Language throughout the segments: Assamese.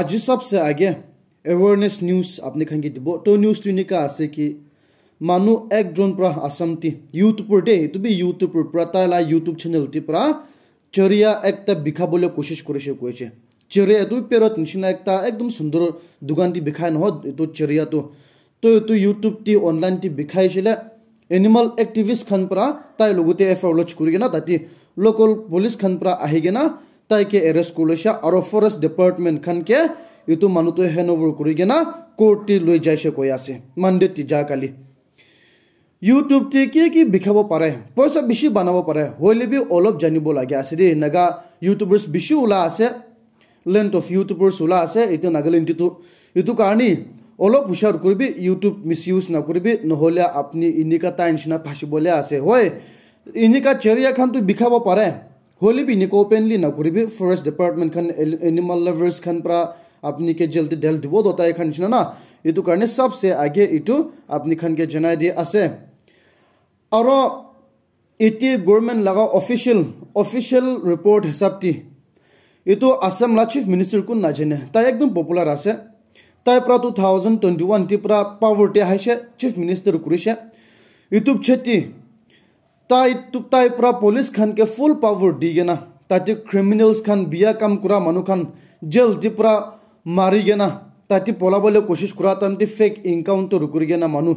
আজি সবসে আগে এৱাৰনেছ নিউজ আপুনি খাই দিব তো নিউজটো এনেকুৱা আছে কি মানুহ এক ড্ৰোন পৰা আচামটি ইউটিউবৰ দেই তুমি ইউটিউবৰ পৰা তাই লাই ইউটিউব চেনেলটি পৰা চৰিয়া একটা বিষাবলৈ কোচিছ কৰিছে কৈছে চৰিয়া এইটো পেৰত নিচিনা এটা একদম সুন্দৰ দোকানটি বিষাই নহয় এইটো চৰিয়াটো তো এইটো ইউটিউবটি অনলাইনটি বিষাইছিলে এনিমেল এক্টিভিষ্ট খান পৰা তাইৰ লগতে এফ আৰ লচ কৰি কিনে তাতে লোকেল পুলিচ খান পৰা আহি কিনা তাইকে এৰেষ্ট কৰি লৈছে আৰু ফৰেষ্ট ডিপাৰ্টমেণ্টখনকে এইটো মানুহটোৱে হেণ্ডঅভাৰ কৰি কিনা কোৰ্টি লৈ যাইছে কৈ আছে মানডে তিজা কালি ইউটিউবটি কি কি বিষাব পাৰে পইচা বেছি বনাব পাৰে হ'লে বি অলপ জানিব লাগে আছে দেই নাগা ইউটিউবাৰ্ছ বেছি ওলা আছে লেণ্ট অফ ইউটিউবাৰ্ছ ওলা আছে এইটো নাগালেণ্ডটো এইটো কাৰণেই অলপ হুচাৰ কৰিবি ইউটিউব মিচ ইউজ নকৰিবি নহ'লে আপুনি এনেকুৱা তাইৰ নিচিনা ফাঁচিবলৈ আছে হয় এনেকুৱা চেৰিয়াখনটো বিষাব পাৰে হলি বি নিক অপেনলি নকৰিবি ফৰেষ্ট ডিপাৰ্টমেণ্ট খান এনিমেল লাভাৰ্ছ খান পৰা আপুনি কে জলদি ঢেল দিব দতা খান নিচিনা না এইটো কাৰণে চবচে আগে এইটো আপুনি খানকে জনাই দি আছে আৰু এতিয়া গভৰ্ণমেণ্ট লগা অফিচিয়েল অফিচিয়েল ৰিপৰ্ট হিচাপটি এইটো আছাম লা চিফ মিনিষ্টাৰ কোন নাজানে তাই একদম পপুলাৰ আছে তাইৰ পৰা টু থাউজেণ্ড টুৱেণ্টি ওৱানটিৰ পৰা পাৱৰ্টি আহিছে চিফ মিনিষ্টাৰ কৰিছে ইউটিউব চেটি তাই তাইৰ পৰা পুলিচ খানকে ফুল পাৱাৰ দি কেনা তাতে ক্ৰিমিনেলছ খান বিয়া কাম কৰা মানুহ খান জেল দি পৰা মাৰি কেনা তাতে পলাবলৈ কোচিছ কৰা তাহাঁতে ফেক এনকাউণ্টাৰ কৰি কেনা মানুহ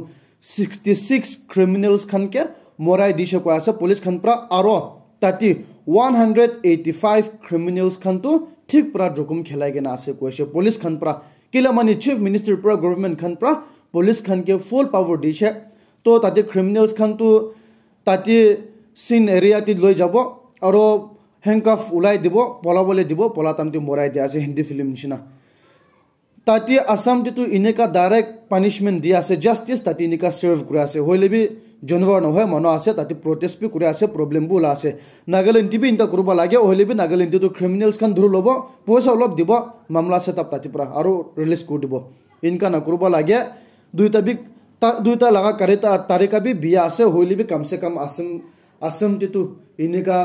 ছিক্সটি ছিক্স ক্ৰিমিনেলছ খানকে মৰাই দিছে কোৱা আছে পুলিচ খান পৰা আৰু তাতে one hundred eighty five criminals খানটো ঠিক পৰা জকুম খেলাই কেনে আছে কৈছে পুলিচ খান পৰা কেলে মানে চিফ মিনিষ্টাৰ পৰা গভৰ্ণমেণ্ট খান পৰা পুলিচ খানকে ফুল পাৱাৰ দিছে তো তাতে ক্ৰিমিনেলছ খানটো তাতে চিন এৰিয়াটিত লৈ যাব আৰু হেংকাফ ওলাই দিব পলাবলৈ দিব পলা তামটো মৰাই দিয়া আছে হিন্দী ফিল্ম নিচিনা তাতে আছামটিতো এনেকুৱা ডাইৰেক্ট পানিচমেণ্ট দিয়া আছে জাষ্টিছ তাতে এনেকুৱা চেভ কৰা আছে হ'লে বি জনোৱাৰ নহয় মনৰ আছে তাতে প্ৰটেষ্ট বি কৰি আছে প্ৰব্লেমবোৰ ওলাই আছে নাগালেণ্ড টিভি ইনকা কৰিব লাগে হ'লে বি নাগালেণ্ডটিতো ক্ৰিমিনেলছখন ধৰি ল'ব পইচা অলপ দিব মামলা চেটআপ তাতে পৰা আৰু ৰিলিজ কৰি দিব ইনকা নকৰিব লাগে দুইটা বিক तक दुईटा लगा करे तारे का भी बिया से होली भी कम से कम आसम आसम टितु इनका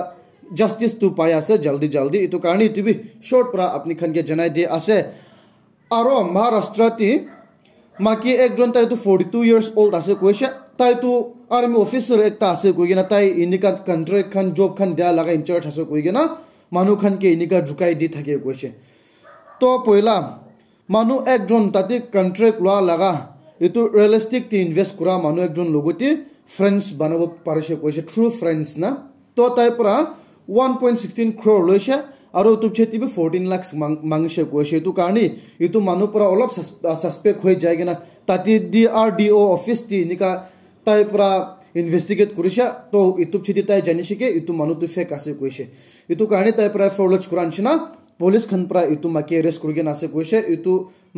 जस्टिस तु पाया आसे जल्दी जल्दी इतु कारण इतु भी शॉर्ट पर अपनी खन के जनाई दिए आसे और महाराष्ट्र ती माकी एक जन तु फोर्टी टू इयर्स ओल्ड आसे कोइसे ताई तु आर्मी ऑफिसर एक आसे कोई गे ना ताई इनका कंट्रेक्ट खन जॉब खन दिया लगा इंचार्ज आसे कोई गे ना मानु खन के इनका झुकाई दी थके कोई से तो पहला मानु एक जन ताती कंट्रेक्ट लगा এইটো ৰিয়েলিষ্টিক টি ইনভেষ্ট কৰা মানুহ একজন লগতে ফ্ৰেণ্ডছ বনাব পাৰিছে কৈছে থ্ৰু ফ্ৰেণ্ডছ না তো তাইৰ পৰা ওৱান পইণ্ট ছিক্সটিন ক্ৰ'ৰ লৈছে আৰু ইউটিউব চেটিবি ফৰ্টিন লাখ মাংছে কৈছে এইটো কাৰণে এইটো মানুহৰ পৰা অলপ ছাছপেক্ট হৈ যায় কিনা তাতে D R D O' office টি এনেকুৱা তাইৰ পৰা ইনভেষ্টিগেট কৰিছে তো ইউটিউব চিটি তাই জানিছে কি এইটো মানুহটো ফেক আছে কৈছে এইটো কাৰণে তাইৰ পৰা ফ্ৰলজ কৰা নিচিনা পুলিচখন পৰা এইটো মাকে এৰেষ্ট কৰি কিনে আছে কৈছে এইটো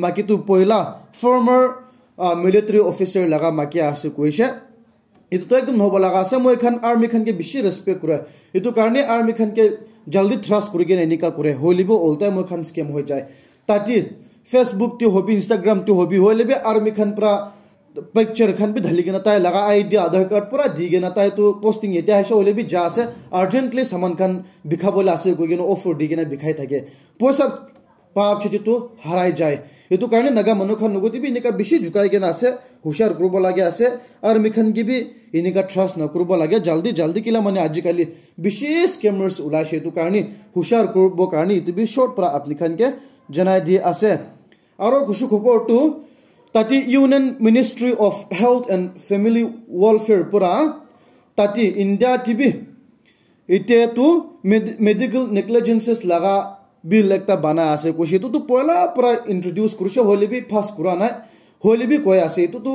মাকিটো পহিলা ফৰ্মাৰ মিলিটাৰি অফিচাৰ লগা মাকি আছে কইছে এইটো একদম নহব লাগা আছে মই এখন আর্মি খানকে বেশি রেসপেক্ট এইটো কারণে আর্মি খানকে জলদি থ্রাস করে গিয়ে এনেকা করে হইলিব ওলতাই মই খান স্কেম হয়ে যায় তাতে ফেচবুকটো হবি ইনস্টাগ্রাম তো হবি হইলিবে আর্মি খান পৰা পিকচার খান বি ঢালি গেনা তাই লাগা আইডি আধার কার্ড পুরা দি গেনা তাই তো এতিয়া আহিছে আসে হইলিবি যা আছে আৰ্জেণ্টলি সামান খান বিখা বলে আছে গিয়ে অফাৰ দি কিনে বিষাই থাকে পইচা পাপ যদি তো যায় এইটো কাৰণে নাগা মানুষের নগদিবি এনেকা বেশি ঢুকাই কেন আছে হুশিয়ার করব লাগে আছে আর মিখান কিবি এনেকা ট্রাস্ট নকরব লাগে জলদি জলদি কিলা মানে আজিকালি বেশি স্কেমার্স ওলাইছে এইটো কারণে হুশিয়ার করব কারণে ইতিবি শর্ট পরা আপনি খানকে জানাই দিয়ে আছে আরো কিছু খবৰটো তাতে union ministry of health and family welfare পৰা তাতে ইণ্ডিয়া টিভি এতিয়াতো মেডিকেল নেগলিজেন্সেস লাগা বিল একটা বানা আছে কৈছে এইটোতো পয়লাৰ পৰা ইণ্ট্ৰডিউচ কৰিছে হলিবি ফাৰ্ষ্ট কৰা নাই হলিবি কৈ আছে এইটোতো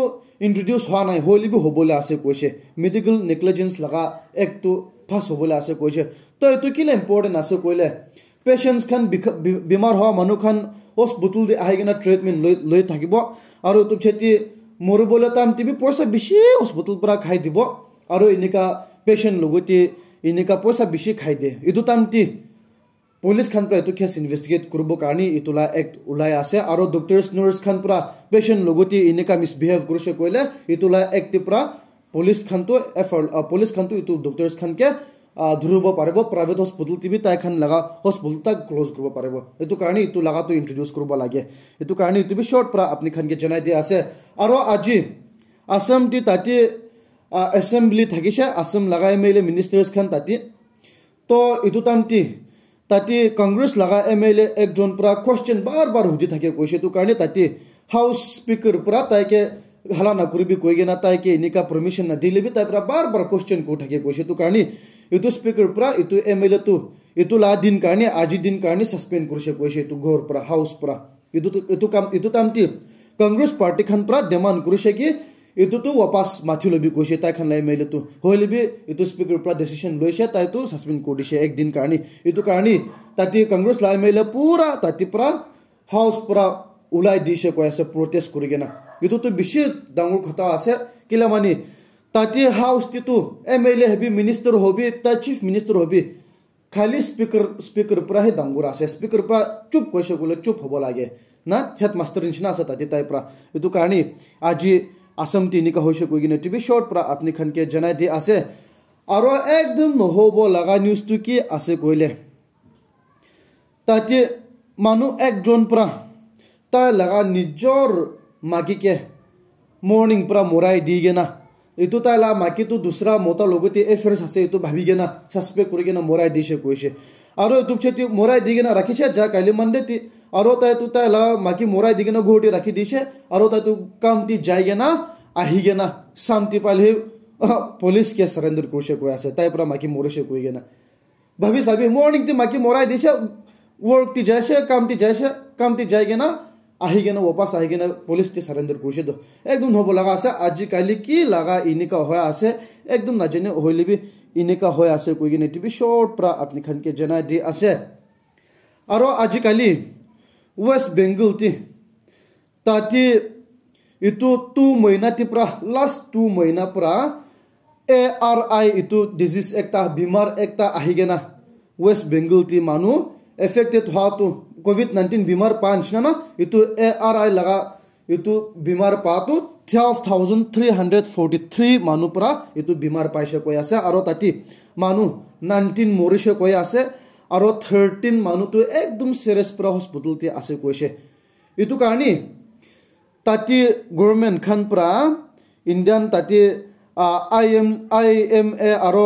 ইণ্ট্ৰডিউচ হোৱা নাই হলিবি হ'বলৈ আছে কৈছে মেডিকেল নেগলিজেঞ্চ লগা একটো ফাৰ্ষ্ট হ'বলৈ আছে কৈছে তো এইটো কেলৈ ইম্পৰ্টেণ্ট আছে কৈলে পেচেণ্টছখন বেমাৰ হোৱা মানুহখন হস্পিটেল দি আহি কিনে ট্ৰিটমেণ্ট লৈ লৈ থাকিব আৰু এইটো খেতি মৰিবলৈ টাইম টিভি পইচা বেছি হস্পিটেলৰ পৰা খাই দিব আৰু এনেকুৱা পেচেণ্ট লগতে এনেকুৱা পইচা বেছি খাই দিয়ে এইটো টাইম টি পুলিচ খান পৰা এইটো কেছ ইনভেষ্টিগেট কৰিবৰ কাৰণে এইটো এক্ট ওলাই আছে আৰু ডক্টৰছ নাৰ্ছ খান পৰা পেচেণ্ট লগতে এনেকা মিছবিহেভ কৰিছে কৈলে এইটো এক্টৰ পৰা পুলিচ খানটো এফৰ্ট পুলিচ খানটো এইটো ডক্টৰছ খানকে ধৰিব পাৰিব প্ৰাইভেট হস্পিটেল তাই খান লগা হস্পিটেল তাক ক্লজ কৰিব পাৰিব এইটো কাৰণে এইটো লগাটো ইণ্ট্ৰডিউচ কৰিব লাগে এইটো কাৰণে এইটো বি শ্বৰ্ট পৰা আপুনি খানকে জনাই দিয়া আছে আৰু আজি আছাম টি তাতে এছেম্বলি থাকিছে আছাম লগা এম এল খান তাতে তো এইটো তামটি ताते कांग्रेस लगा एमएलए एक जोन पर क्वेश्चन बार बार हुदी थके कोशिश तो कारण ताते हाउस स्पीकर पर ताय के हला ना कुरी भी कोई ना ताय के इनका परमिशन ना दिले भी ताय पर बार बार क्वेश्चन को ठके कोशिश तो कारण इतु तो स्पीकर पर ये तो एमएलए तो इतु ला दिन कारण आज दिन कारण सस्पेंड कर सको तो घोर पर हाउस पर इतु इतु काम इतु तो काम ती कांग्रेस पार्टी खान पर डिमांड कर सके এইটোতো ৱাপাছ মাথি ল'বি কৈছে তাইখন লাই মাৰিলে তোৰ হৈ ল'বি এইটো স্পীকাৰৰ পৰা ডিচিশ্যন লৈছে তাইতো চাছপেণ্ড কৰি দিছে একদিন কাৰণে এইটো কাৰণে তাতে কংগ্ৰেছ লাই মাৰিলে পূৰা তাতে পৰা হাউচ পৰা ওলাই দিছে কৈ আছে প্ৰটেষ্ট কৰি কিনে এইটোতো বেছি ডাঙৰ কথা আছে কেলা মানে তাতে হাউচ টিতো এম এল এ হবি মিনিষ্টাৰ হবি তাই চিফ মিনিষ্টাৰ হবি খালি স্পীকাৰ স্পীকাৰৰ পৰাহে ডাঙৰ আছে স্পীকাৰৰ পৰা চুপ কৈছে বোলে চুপ হ'ব লাগে না হেড মাষ্টাৰ নিচিনা আছে তাতে তাইৰ পৰা এইটো কাৰণে আজি আসাম তিনিকা হৈছে কৈ কিনে টিভি শ্ব'ৰ পৰা আপুনি খানকে জনাই দি আছে আৰু একদম নহ'ব লগা নিউজটো কি আছে কৈলে তাতে মানুহ একজন পৰা তাই লগা নিজৰ মাকীকে মৰ্ণিং পৰা মৰাই দি কেনা এইটো তাই লা মাকীটো দোচৰা মতাৰ লগতে এফেয়াৰ্ছ আছে এইটো ভাবি কেনা ছাছপেক্ট কৰি কেনে মৰাই দিছে কৈছে আৰু এইটো মৰাই দি কেনে ৰাখিছে যা কাইলৈ মানদে তি আৰু তাই তোৰ তাই মাকি মৰাই দি কিনে গুৱাহাটী ৰাখি দিছে আৰু তাই তোক কামটি যায়গে না আহিগে না শান্তি পালহি পুলিচ কে চাৰেণ্ডাৰ কৰিছে কৈ আছে তাইৰ পৰা মাকি মৰিছে কৈগে না ভাবি চাবি মৰ্ণিং তি মাকি মৰাই দিছে ৱৰ্ক তি যাইছে কামটি যাইছে কামটি যায়গে না আহি কিনে ৱাপাছ আহি কিনে পুলিচ তি চাৰেণ্ডাৰ কৰিছে তো একদম হ'ব লগা আছে আজিকালি কি লগা এনেকুৱা হৈ আছে একদম নাজানে হ'লেবি এনেকুৱা হৈ আছে কৈ কিনে টিভি শ্বৰ্ট পৰা আপুনি খানকৈ জনাই দি আছে আৰু আজিকালি west bengal ti tati itu tu maina ti pra last tu maina pra ari itu disease ekta bimar ekta ahigena west bengal ti manu affected ha tu covid 19 bimar panch na na itu ari laga itu bimar pa tu 12343 manu pra itu bimar paise koy ase aro tati manu 19 morise koy ase আৰু থাৰ্টিন মানুহটো একদম চেৰেজ পৰা হস্পিটেলটি আছে কৈছে এইটো কাৰণে তাতে গভৰ্ণমেণ্টখন পৰা ইণ্ডিয়ান তাতে I am I M A আৰু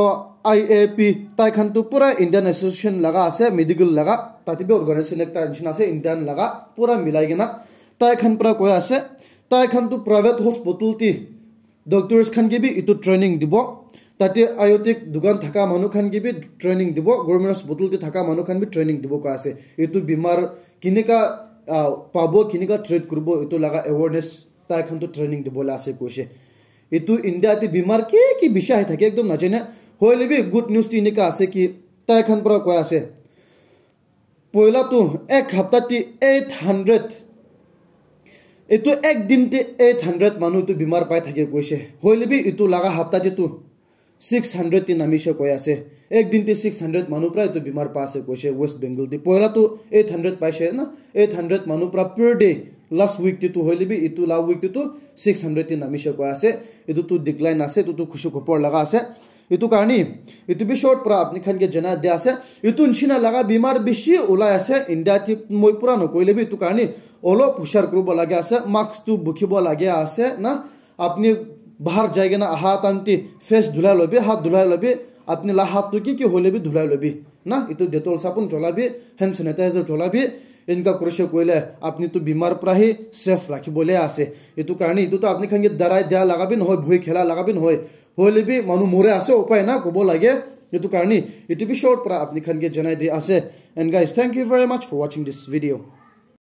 আই এ পি তাইখনটো পূৰা ইণ্ডিয়ান এছ'চিয়েশ্যন লগা আছে মেডিকেল লগা তাতে বি অৰ্গেনাইজেশ্যন এটা নিচিনা আছে ইণ্ডিয়ান লগা পূৰা মিলাই কিনা তাইখন পৰা কৈ আছে তাইখনটো প্ৰাইভেট হস্পিটেলটি ডক্টৰছ খান কিবি এইটো ট্ৰেইনিং দিব তাতে আয়োটিক দোকান থকা মানুহ খান কিবি ট্ৰেইনিং দিব গৰমেণ্ট হস্পিটেল থকা মানুহ খান বি ট্ৰেইনিং দিব কোৱা আছে এইটো বেমাৰ কেনেকুৱা পাব কেনেকুৱা ট্ৰিট কৰিব এইটো লগা এৱাৰনেছ তাইখনতো ট্ৰেইনিং দিবলৈ আছে কৈছে এইটো ইণ্ডিয়াতে বেমাৰ কি কি বিচাৰি থাকে একদম নাজানে হৈ ল'বি গুড নিউজটো এনেকুৱা আছে কি তাইখন পৰা কোৱা আছে পইলাটো এক সপ্তাহটি এইট হাণ্ড্ৰেড এইটো একদিনতে এইট হাণ্ড্ৰেড মানুহ এইটো বেমাৰ পাই থাকে কৈছে হৈ ল'বি এইটো লগা সপ্তাহটো ছিক্স হাণ্ড্ৰেড তি নামিছে কৈ আছে একদিনতে ছিক্স হাণ্ড্ৰেড মানুহ পৰা এইটো বেমাৰ পাইছে কৈছে ৱেষ্ট বেংগলতে পহিলাটো এইট হাণ্ড্ৰেড পাইছে না এইট হাণ্ড্ৰেড মানুহ পৰা পিয়ৰ ডে লাষ্ট উইকটিতো হৈ ল'বি ইটো লাষ্ট উইকটিতো ছিক্স হাণ্ড্ৰেডটি নামিছে কৈ আছে এইটোতো ডিক্লাইন আছে এইটোতো খুচু খপৰ লগা আছে এইটো কাৰণে এইটো পিছৰ পৰা আপুনি খানকে জনাই দিয়া আছে এইটো নিচিনা লগা বেমাৰ বেছি ওলাই আছে ইণ্ডিয়া ঠিক মই পূৰা নকৰি ল'বি এইটো কাৰণে অলপ হুচাৰ কৰিব লাগে আছে মাস্কটো বুকিব লাগে আছে না আপুনি বাহাৰ যাই কিনে আহা টান্তি ফেচ ধুলাই ল'বি হাত ধুলাই ল'বি আপুনি লা হাতটো কি কি হৈ ল'বি ধুলাই ল'বি না এইটো ডেটল চাপোন জ্বলাবি হেণ্ড চেনিটাইজাৰ জ্বলাবি এনেকুৱা কৰিছে কৰিলে আপুনিতো বেমাৰ পৰাহি চেফ ৰাখিবলৈ আছে এইটো কাৰণে এইটোতো আপুনি খাঙি দাৰাই দিয়া লগাবি নহয় ভৰি খেলা লগাবি নহয় হৈ ল'বি মানুহ মোৰে আছে উপায় না ক'ব লাগে এইটো কাৰণে ইটিভি শ্ব'ৰ পৰা আপুনি খানকে জনাই দি আছে and guys thank you very much for ৱাচিং দিছ ভিডিঅ'